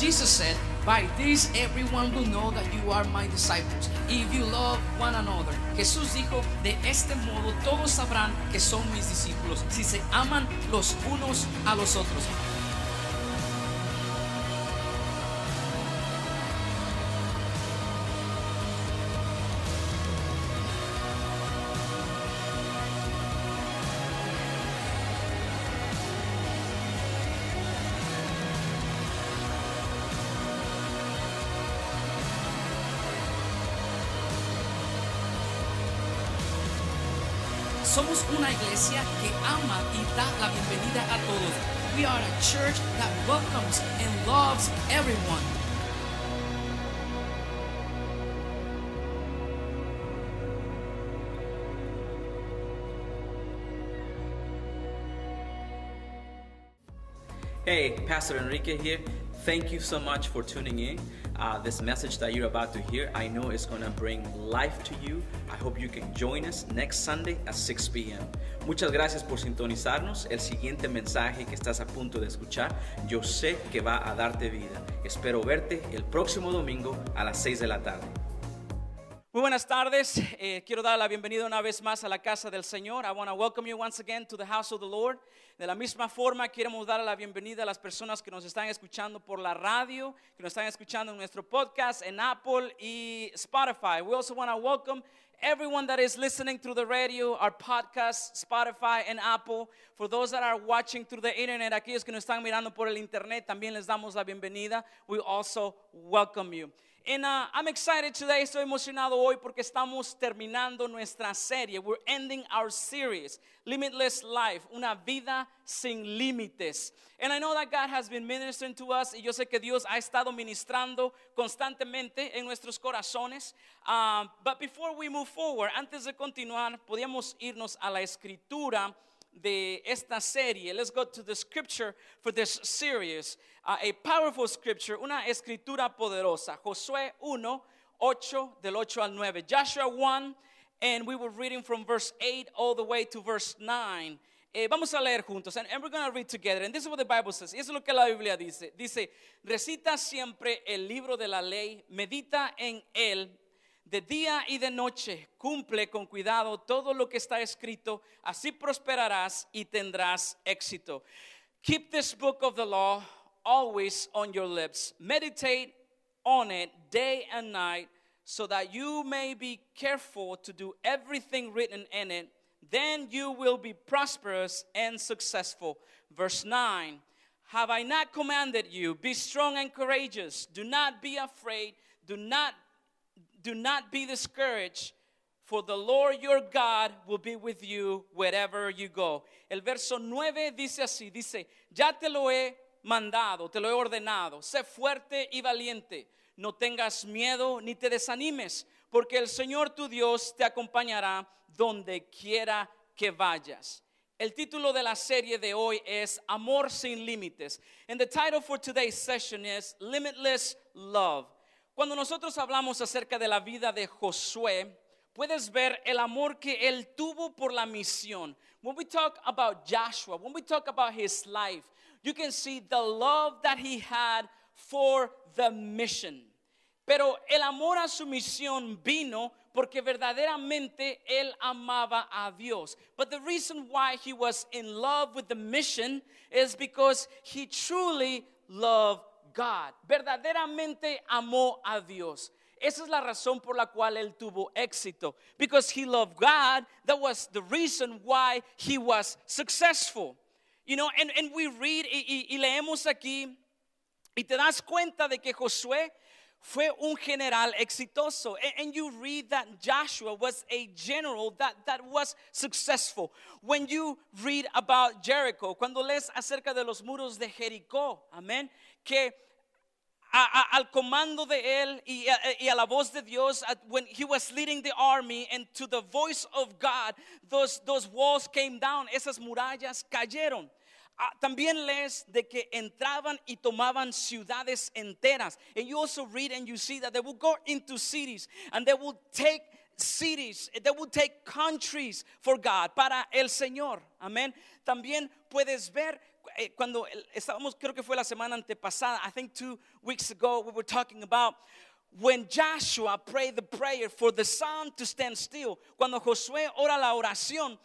Jesus said, By this everyone will know that you are my disciples, if you love one another. Jesús dijo, de este modo todos sabrán que son mis discípulos, si se aman los unos a los otros. Somos una iglesia que ama y da la bienvenida a todos. We are a church that welcomes and loves everyone. Hey, Pastor Enrique here. Thank you so much for tuning in. Uh, this message that you're about to hear, I know it's going to bring life to you. I hope you can join us next Sunday at 6 p.m. Muchas gracias por sintonizarnos. El siguiente mensaje que estás a punto de escuchar, yo sé que va a darte vida. Espero verte el próximo domingo a las 6 de la tarde. Muy buenas tardes. Eh, quiero dar la bienvenida una vez más a la casa del Señor. I want to welcome you once again to the house of the Lord. De la misma forma, queremos dar la bienvenida a las personas que nos están escuchando por la radio, que nos están escuchando en nuestro podcast, en Apple y Spotify. We also want to welcome everyone that is listening through the radio, our podcast, Spotify and Apple. For those that are watching through the internet, aquellos que nos están mirando por el internet, también les damos la bienvenida. We also welcome you. And uh, I'm excited today, estoy emocionado hoy porque estamos terminando nuestra serie. We're ending our series, Limitless Life, una vida sin límites. And I know that God has been ministering to us y yo sé que Dios ha estado ministrando constantemente en nuestros corazones. Um, but before we move forward, antes de continuar, podíamos irnos a la escritura de esta serie. Let's go to the scripture for this series. Uh, a powerful scripture, una escritura poderosa. Josué 1, 8, del 8 al 9. Joshua 1, and we were reading from verse 8 all the way to verse 9. Eh, vamos a leer juntos, and, and we're going to read together. And this is what the Bible says. Y eso es lo que la Biblia dice. Dice, recita siempre el libro de la ley, medita en él de día y de noche, cumple con cuidado todo lo que está escrito, así prosperarás y tendrás éxito. Keep this book of the law always on your lips. Meditate on it day and night so that you may be careful to do everything written in it. Then you will be prosperous and successful. Verse 9 Have I not commanded you? Be strong and courageous. Do not be afraid. Do not do not be discouraged, for the Lord your God will be with you wherever you go. El verso nueve dice así, dice, ya te lo he mandado, te lo he ordenado, sé fuerte y valiente, no tengas miedo ni te desanimes, porque el Señor tu Dios te acompañará donde quiera que vayas. El título de la serie de hoy es Amor sin límites. And the title for today's session is Limitless Love. Cuando nosotros hablamos acerca de la vida de Josué, puedes ver el amor que él tuvo por la misión. When we talk about Joshua, when we talk about his life, you can see the love that he had for the mission. Pero el amor a su misión vino porque verdaderamente él amaba a Dios. But the reason why he was in love with the mission is because he truly loved God. Verdaderamente amó a Dios. Esa es la razón por la cual él tuvo éxito. Because he loved God, that was the reason why he was successful. You know, and, and we read y, leemos aquí y te das cuenta de que Josué fue un general exitoso. And, you read that Joshua was a general that, that was successful. When you read about Jericho, cuando lees acerca de los muros de Jericó, amén. que a, a, al comando de él y a, y a la voz de Dios, when he was leading the army and to the voice of God, those, those walls came down, esas murallas cayeron. Ah, también lees de que entraban y tomaban ciudades enteras. And you also read and you see that they would go into cities and they would take cities, they would take countries for God, para el Señor. Amén. también puedes ver eh, cuando estábamos, creo que fue la semana antepasada, I think two weeks ago, we were talking about when Joshua prayed the prayer for the sun to stand still. Cuando Josué ora la oración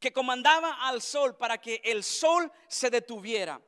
que comandaba al sol para que el sol se detuviera.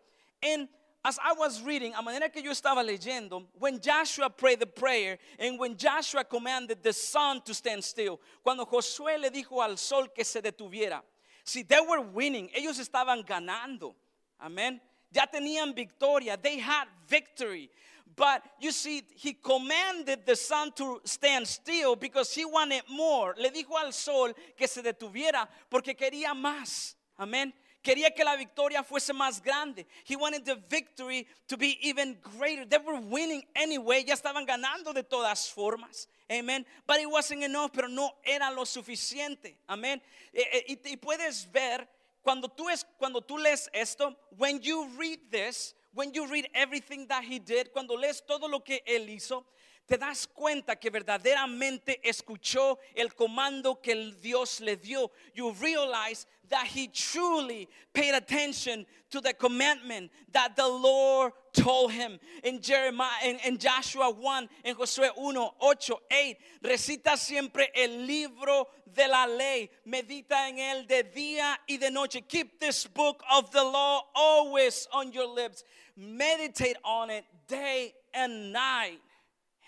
And as I was reading, a manera que yo estaba leyendo, when Joshua prayed the prayer and when Joshua commanded the sun to stand still, cuando Josué le dijo al sol que se detuviera. See, they were winning. Ellos estaban ganando. Amen. Ya tenían victoria. They had victory. But you see, he commanded the sun to stand still because he wanted more. Le dijo al sol que se detuviera porque quería más. Amén. Quería que la victoria fuese más grande. He wanted the victory to be even greater. They were winning anyway. Ya estaban ganando de todas formas. Amen. But it wasn't enough, pero no era lo suficiente. Amen. Y, eh, eh, y, y, puedes ver cuando tú es cuando tú lees esto, when you read this, when you read everything that he did, cuando lees todo lo que él hizo, te das cuenta que verdaderamente escuchó el comando que el Dios le dio. You realize that he truly paid attention to the commandment that the Lord told him. In Jeremiah, in, Joshua 1, en Josué 1, 8, 8, recita siempre el libro de la ley. Medita en él de día y de noche. Keep this book of the law always on your lips. Meditate on it day and night.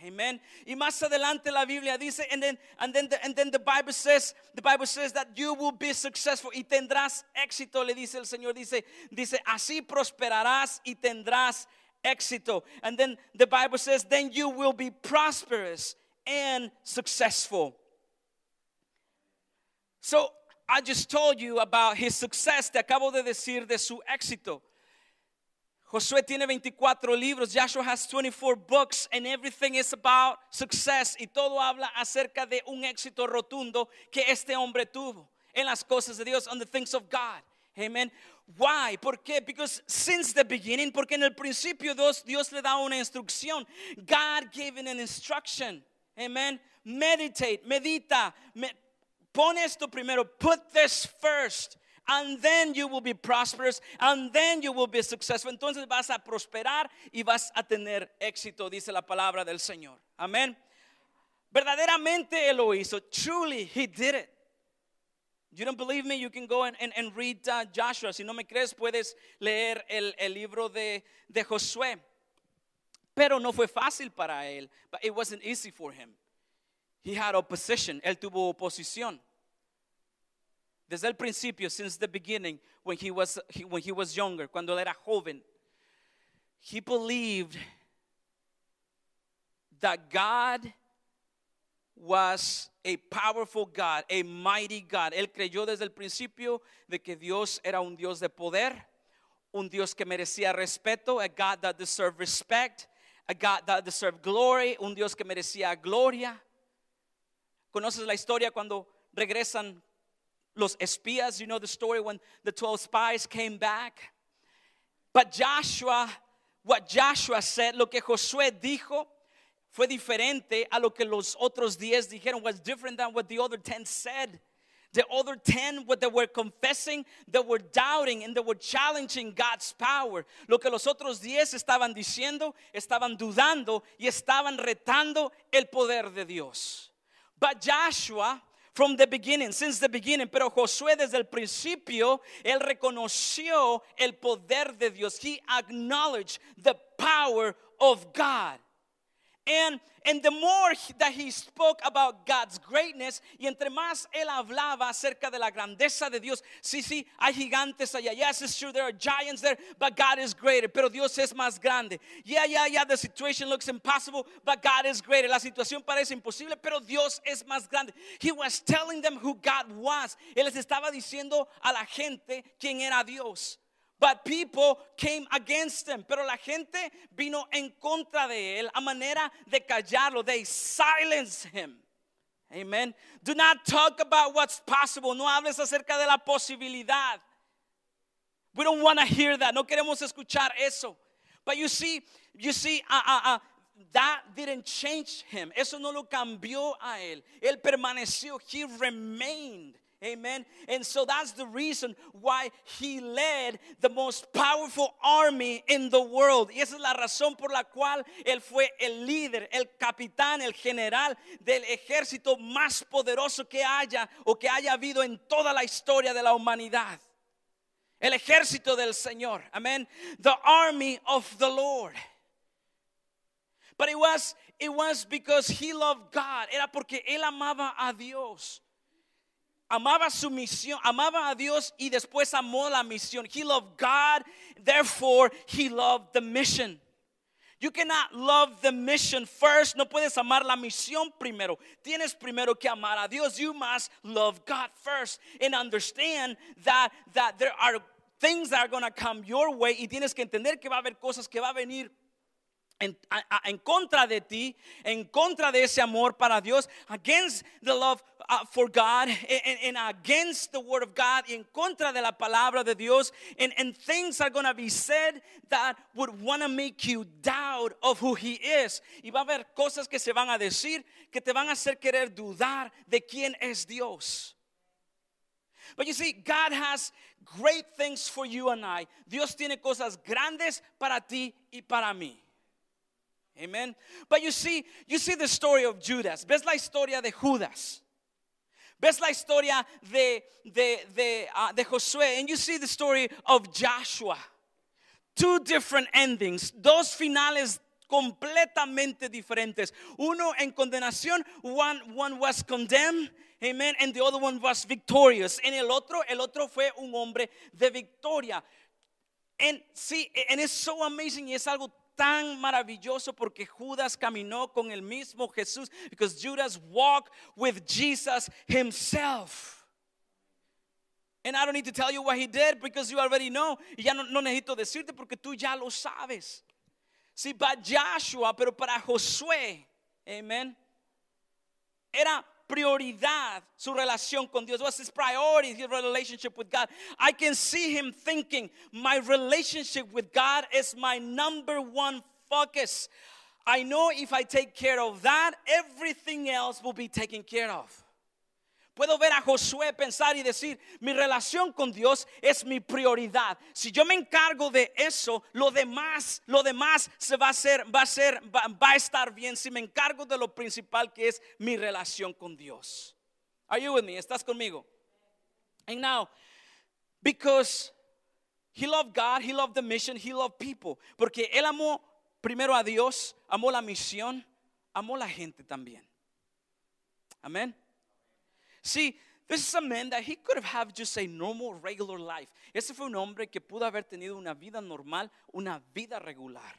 Amen. Y más adelante la Biblia dice, and then, and then, the, and then the Bible says, the Bible says that you will be successful y tendrás éxito, le dice el Señor, dice, dice, así prosperarás y tendrás éxito. And then the Bible says, then you will be prosperous and successful. So I just told you about his success, te acabo de decir de su éxito. Josué tiene 24 libros, Joshua has 24 books, and everything is about success. Y todo habla acerca de un éxito rotundo que este hombre tuvo en las cosas de Dios, on the things of God. Amen. Why? ¿Por qué? Because since the beginning, porque en el principio Dios, Dios le da una instrucción. God gave an instruction. Amen. Meditate, medita. Me, pon esto primero. Put this first and then you will be prosperous, and then you will be successful. Entonces vas a prosperar y vas a tener éxito, dice la palabra del Señor. Amén. Verdaderamente Él lo hizo. Truly, He did it. You don't believe me? You can go and, and, and read uh, Joshua. Si no me crees, puedes leer el, el libro de, de Josué. Pero no fue fácil para él. But it wasn't easy for him. He had opposition. Él tuvo oposición desde el principio, since the beginning, when he was, he, when he was younger, cuando él era joven, he believed that God was a powerful God, a mighty God. Él creyó desde el principio de que Dios era un Dios de poder, un Dios que merecía respeto, a God that deserved respect, a God that deserved glory, un Dios que merecía gloria. ¿Conoces la historia cuando regresan los espías, you know the story when the 12 spies came back. But Joshua, what Joshua said, lo que Josué dijo, fue diferente a lo que los otros 10 dijeron, was different than what the other 10 said. The other 10, what they were confessing, they were doubting and they were challenging God's power. Lo que los otros 10 estaban diciendo, estaban dudando y estaban retando el poder de Dios. But Joshua, from the beginning, since the beginning. Pero Josué desde el principio, él reconoció el poder de Dios. He acknowledged the power of God. And, and the more that he spoke about God's greatness, y entre más él hablaba acerca de la grandeza de Dios, sí, sí, hay gigantes allá. Yes, it's true, there are giants there, but God is greater. Pero Dios es más grande. Yeah, yeah, yeah, the situation looks impossible, but God is greater. La situación parece imposible, pero Dios es más grande. He was telling them who God was. Él les estaba diciendo a la gente quién era Dios. But people came against him. Pero la gente vino en contra de él a manera de callarlo. They silenced him. Amen. Do not talk about what's possible. No hables acerca de la posibilidad. We don't want to hear that. No queremos escuchar eso. But you see, you see, uh, uh, uh, that didn't change him. Eso no lo cambió a él. Él permaneció. He remained. Amen. And so that's the reason why he led the most powerful army in the world. Y esa es la razón por la cual él fue el líder, el capitán, el general del ejército más poderoso que haya o que haya habido en toda la historia de la humanidad. El ejército del Señor. Amen. The army of the Lord. But it was it was because he loved God. Era porque él amaba a Dios. amaba su misión, amaba a Dios y después amó la misión. He loved God, therefore he loved the mission. You cannot love the mission first. No puedes amar la misión primero. Tienes primero que amar a Dios. You must love God first and understand that that there are things that are going to come your way y tienes que entender que va a haber cosas que va a venir En, en, contra de ti, en contra de ese amor para Dios, against the love uh, for God, and, and, against the word of God, en contra de la palabra de Dios, and, and things are going to be said that would want to make you doubt of who He is. Y va a haber cosas que se van a decir que te van a hacer querer dudar de quién es Dios. But you see, God has great things for you and I. Dios tiene cosas grandes para ti y para mí. Amen. But you see, you see the story of Judas. Ves la historia de Judas. Ves la historia de, de, de, uh, de Josué. And you see the story of Joshua. Two different endings. Dos finales completamente diferentes. Uno en condenación, one, one was condemned, amen, and the other one was victorious. En el otro, el otro fue un hombre de victoria. And see, and it's so amazing y es algo tan maravilloso porque Judas caminó con el mismo Jesús, because Judas walked with Jesus himself. And I don't need to tell you what he did because you already know. Y ya no, necesito decirte porque tú ya lo sabes. Si para Joshua, pero para Josué, amén. Era prioridad su relación con Dios. What's his priority? His relationship with God. I can see him thinking, my relationship with God is my number one focus. I know if I take care of that, everything else will be taken care of. Puedo ver a Josué pensar y decir, mi relación con Dios es mi prioridad. Si yo me encargo de eso, lo demás, lo demás se va a ser, va a ser, va, a estar bien si me encargo de lo principal que es mi relación con Dios. Are you with me? ¿Estás conmigo? And now, because he loved God, he loved the mission, he loved people. Porque él amó primero a Dios, amó la misión, amó la gente también. Amén. See, this is a man that he could have had just a normal, regular life. Ese fue un hombre que pudo haber tenido una vida normal, una vida regular.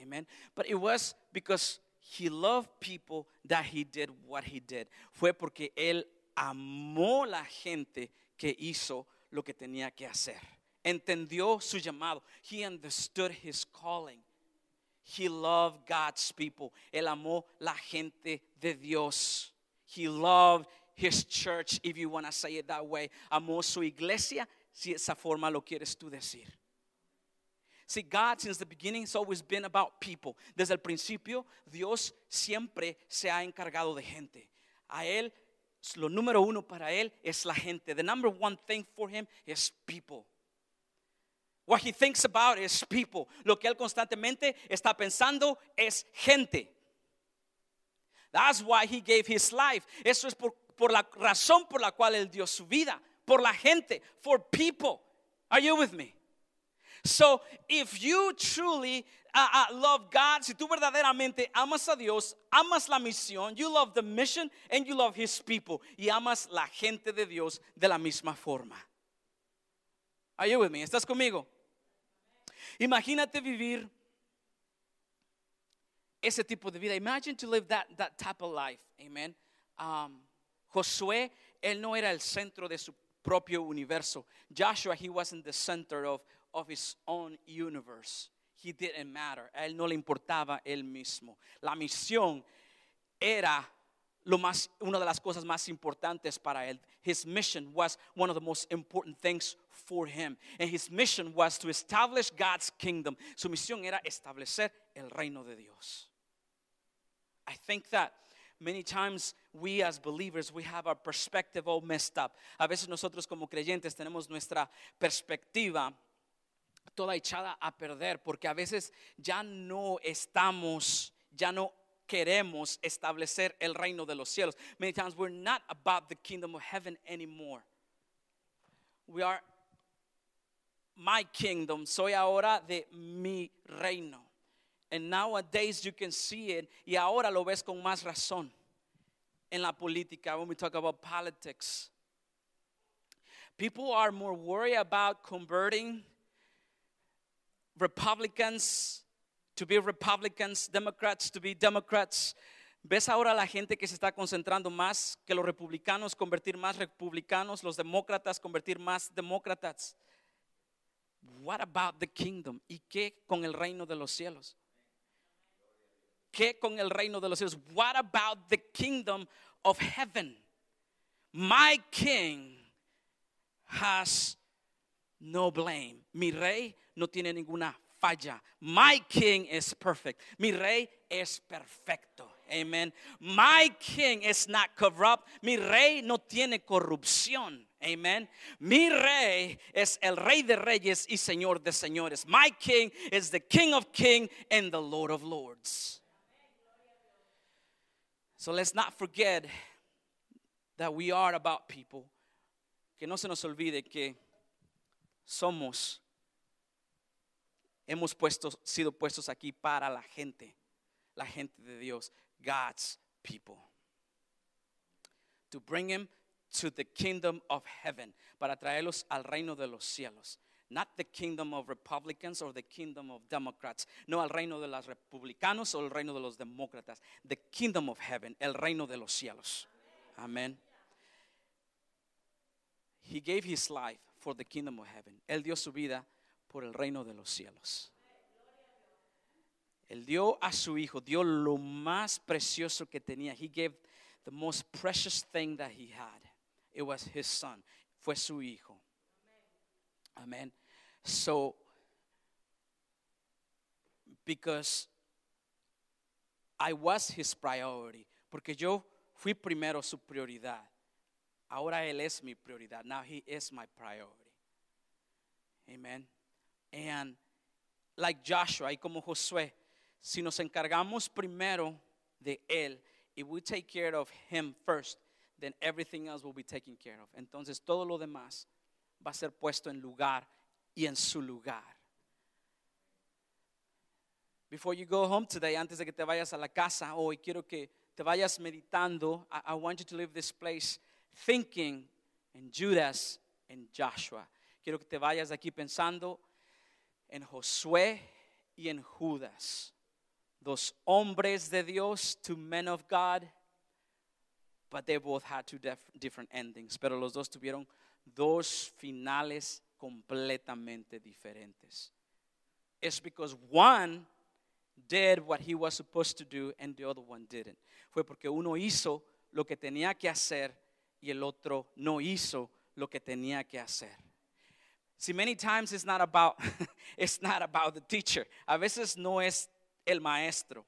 Amen. But it was because he loved people that he did what he did. Fue porque él amó la gente que hizo lo que tenía que hacer. Entendió su llamado. He understood his calling. He loved God's people. Él amó la gente de Dios. He loved his church, if you want to say it that way. Amó su iglesia, si esa forma lo quieres tú decir. See, God, since the beginning, has always been about people. Desde el principio, Dios siempre se ha encargado de gente. A Él, lo número uno para Él es la gente. The number one thing for Him is people. What He thinks about is people. Lo que Él constantemente está pensando es gente. That's why he gave his life. Eso es por, por la razón por la cual él dio su vida, por la gente, for people. Are you with me? So, if you truly uh, uh, love God, si tú verdaderamente amas a Dios, amas la misión, you love the mission and you love His people, y amas la gente de Dios de la misma forma. Are you with me? ¿Estás conmigo? Imagínate vivir ese tipo de vida. Imagine to live that, that type of life. Amen. Um, Josué, él no era el centro de su propio universo. Joshua, he wasn't the center of, of his own universe. He didn't matter. A él no le importaba él mismo. La misión era lo más, una de las cosas más importantes para él. His mission was one of the most important things for him. And his mission was to establish God's kingdom. Su misión era establecer el reino de Dios. I think that many times we as believers we have our perspective all messed up. A veces nosotros como creyentes tenemos nuestra perspectiva toda echada a perder porque a veces ya no estamos ya no queremos establecer el reino de los cielos. Many times we're not about the kingdom of heaven anymore. We are my kingdom. Soy ahora de mi reino. And nowadays you can see it. Y ahora lo ves con más razón en la política when we talk about politics. People are more worried about converting Republicans to be Republicans, Democrats, to be Democrats. ¿Ves ahora la gente que se está concentrando más que los republicanos convertir más republicanos, los demócratas convertir más demócratas? What about the kingdom? ¿Y qué con el reino de los cielos? ¿Qué con el reino de los cielos? What about the kingdom of heaven? My king has no blame. Mi rey no tiene ninguna falla. My king is perfect. Mi rey es perfecto. Amen. My king is not corrupt. Mi rey no tiene corrupción. Amen. Mi rey es el rey de reyes y señor de señores. My king is the king of kings and the lord of lords. So let's not forget that we are about people. Que no se nos olvide que somos hemos puesto, sido puestos aquí para la gente, la gente de Dios, God's people. To bring him to the kingdom of heaven, para traerlos al reino de los cielos. Not the kingdom of Republicans or the kingdom of Democrats. No al reino de los republicanos o el reino de los demócratas. The kingdom of heaven, el reino de los cielos. Amén. He gave his life for the kingdom of heaven. Él dio su vida por el reino de los cielos. Él dio a su hijo, dio lo más precioso que tenía. He gave the most precious thing that he had. It was his son. Fue su hijo. Amen. So, because I was his priority. Porque yo fui primero su prioridad. Ahora él es mi prioridad. Now he is my priority. Amén. And like Joshua y como Josué, si nos encargamos primero de él, if we take care of him first, then everything else will be taken care of. Entonces todo lo demás va a ser puesto en lugar y en su lugar. Before you go home today, antes de que te vayas a la casa, hoy quiero que te vayas meditando. I, I want you to leave this place thinking in Judas and Joshua. Quiero que te vayas de aquí pensando en Josué y en Judas, dos hombres de Dios, two men of God, but they both had two different endings. Pero los dos tuvieron dos finales completamente diferentes. It's because one did what he was supposed to do and the other one didn't. Fue porque uno hizo lo que tenía que hacer y el otro no hizo lo que tenía que hacer. See, many times it's not about, it's not about the teacher. A veces no es el maestro.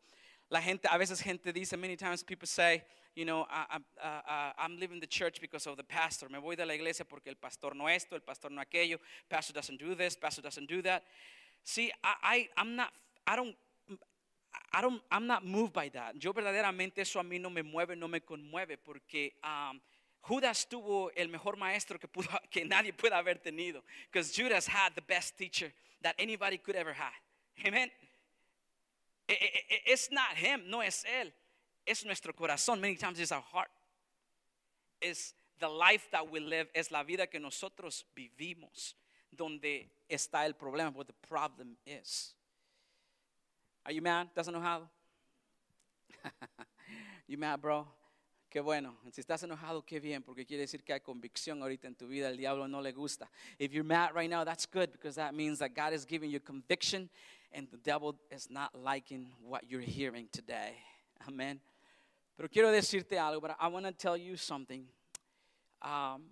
La gente, a veces gente dice, many times people say, you know, I, am uh, uh, leaving the church because of the pastor. Me voy de la iglesia porque el pastor no esto, el pastor no aquello. Pastor doesn't do this, pastor doesn't do that. See, I, I am not, I don't, I don't, I'm not moved by that. Yo verdaderamente eso a mí no me mueve, no me conmueve porque um, Judas tuvo el mejor maestro que, pudo, que nadie pudo haber tenido. Because Judas had the best teacher that anybody could ever have. Amen. It's not him, no es él. Es nuestro corazón. Many times it's our heart. It's the life that we live. Es la vida que nosotros vivimos. Donde está el problema. What the problem is. Are you mad? Doesn't know how? you mad, bro? Qué bueno. Si estás enojado, qué bien, porque quiere decir que hay convicción ahorita en tu vida. El diablo no le gusta. If you're mad right now, that's good because that means that God is giving you conviction and the devil is not liking what you're hearing today. Amen. Pero quiero decirte algo, but I want to tell you something. Um,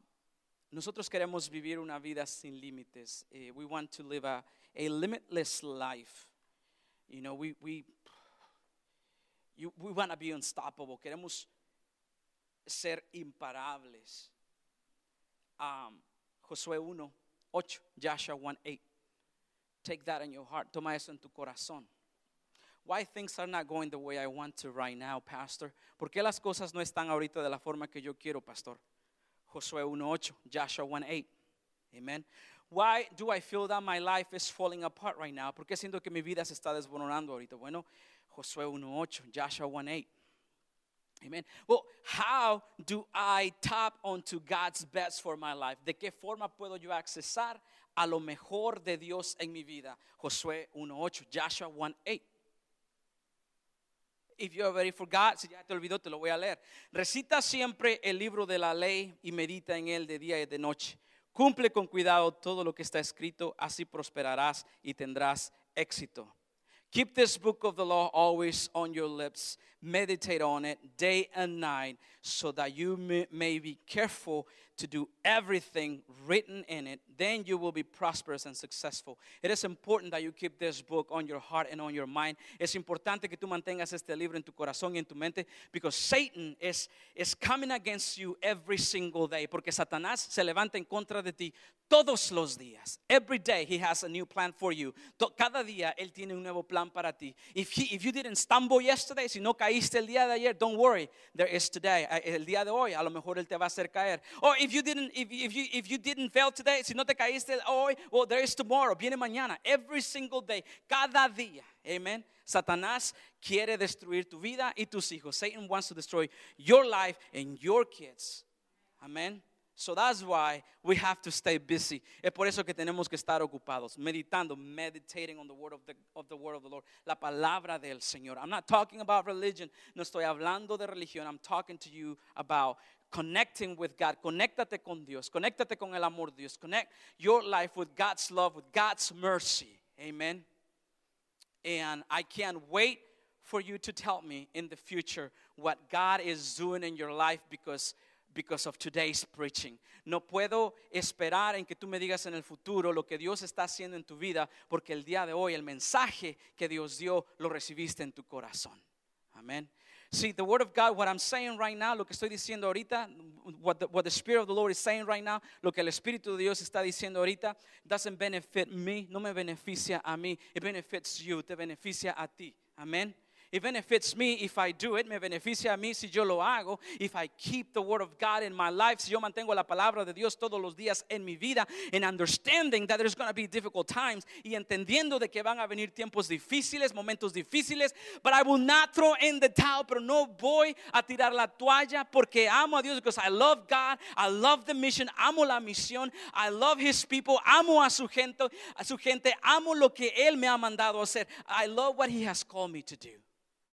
nosotros queremos vivir una vida sin límites. Eh, we want to live a, a limitless life. You know, we, we, you, we want to be unstoppable. Queremos ser imparables. Um, Josué 1, 8, Joshua 1, 8. Take that in your heart. Toma eso en tu corazón. Why things are not going the way I want to right now, pastor? ¿Por qué las cosas no están ahorita de la forma que yo quiero, pastor? Josué 1:8, Joshua eight. Amen. Why do I feel that my life is falling apart right now? ¿Por qué siento que mi vida se está desmoronando ahorita? Bueno, Josué 1:8, Joshua eight. Amen. Well, how do I tap onto God's best for my life? ¿De qué forma puedo yo accesar a lo mejor de Dios en mi vida? Josué 1:8, Joshua 1:8. If you already forgot, si ya te olvidó, te lo voy a leer. Recita siempre el libro de la ley y medita en él de día y de noche. Cumple con cuidado todo lo que está escrito, así prosperarás y tendrás éxito. Keep this book of the law always on your lips. Meditate on it day and night, so that you may, may be careful to do everything written in it. Then you will be prosperous and successful. It is important that you keep this book on your heart and on your mind. Es importante que tú mantengas este libro en tu corazón y en tu mente because Satan is, is coming against you every single day. Porque Satanás se levanta en contra de ti todos los días. Every day he has a new plan for you. Cada día él tiene un nuevo plan para ti. If, he, if you didn't stumble yesterday, si no caíste el día de ayer, don't worry, there is today. Eh, el día de hoy, a lo mejor Él te va a hacer caer. Oh, if you didn't, if, if you, if you didn't fail today, si no te caíste hoy, well, there is tomorrow, viene mañana, every single day, cada día. Amen. Satanás quiere destruir tu vida y tus hijos. Satan wants to destroy your life and your kids. Amen. So that's why we have to stay busy. Es por eso que tenemos que estar ocupados, meditando, meditating on the word of the, of the word of the Lord, la palabra del Señor. I'm not talking about religion, no estoy hablando de religión, I'm talking to you about connecting with God. Conéctate con Dios, conéctate con el amor de Dios. Connect your life with God's love, with God's mercy. Amen. And I can't wait for you to tell me in the future what God is doing in your life because because of today's preaching. No puedo esperar en que tú me digas en el futuro lo que Dios está haciendo en tu vida, porque el día de hoy el mensaje que Dios dio lo recibiste en tu corazón. Amén. See, the word of God, what I'm saying right now, lo que estoy diciendo ahorita, what Spirit of the Lord is saying right now, lo que el Espíritu de Dios está diciendo ahorita, doesn't benefit me, no me beneficia a mí, it benefits you, te beneficia a ti. Amén. it benefits me if I do it, me beneficia a mí si yo lo hago, if I keep the word of God in my life, si yo mantengo la palabra de Dios todos los días en mi vida, and understanding that there's going to be difficult times y entendiendo de que van a venir tiempos difíciles, momentos difíciles, but I will not throw in the towel, pero no voy a tirar la toalla porque amo a Dios because I love God, I love the mission, amo la misión, I love his people, amo a su gente, a su gente, amo lo que él me ha mandado a hacer. I love what he has called me to do.